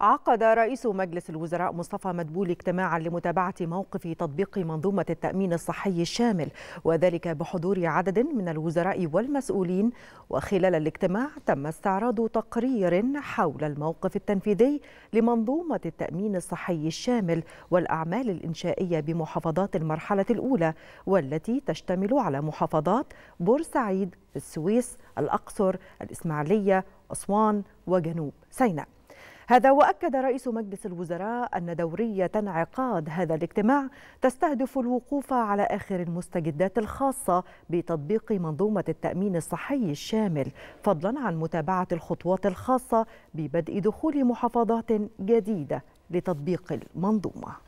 عقد رئيس مجلس الوزراء مصطفى مدبول اجتماعا لمتابعة موقف تطبيق منظومة التأمين الصحي الشامل وذلك بحضور عدد من الوزراء والمسؤولين وخلال الاجتماع تم استعراض تقرير حول الموقف التنفيذي لمنظومة التأمين الصحي الشامل والأعمال الإنشائية بمحافظات المرحلة الأولى والتي تشتمل على محافظات بورسعيد السويس الأقصر الإسماعيلية أسوان وجنوب سيناء هذا وأكد رئيس مجلس الوزراء أن دورية انعقاد هذا الاجتماع تستهدف الوقوف على آخر المستجدات الخاصة بتطبيق منظومة التأمين الصحي الشامل فضلا عن متابعة الخطوات الخاصة ببدء دخول محافظات جديدة لتطبيق المنظومه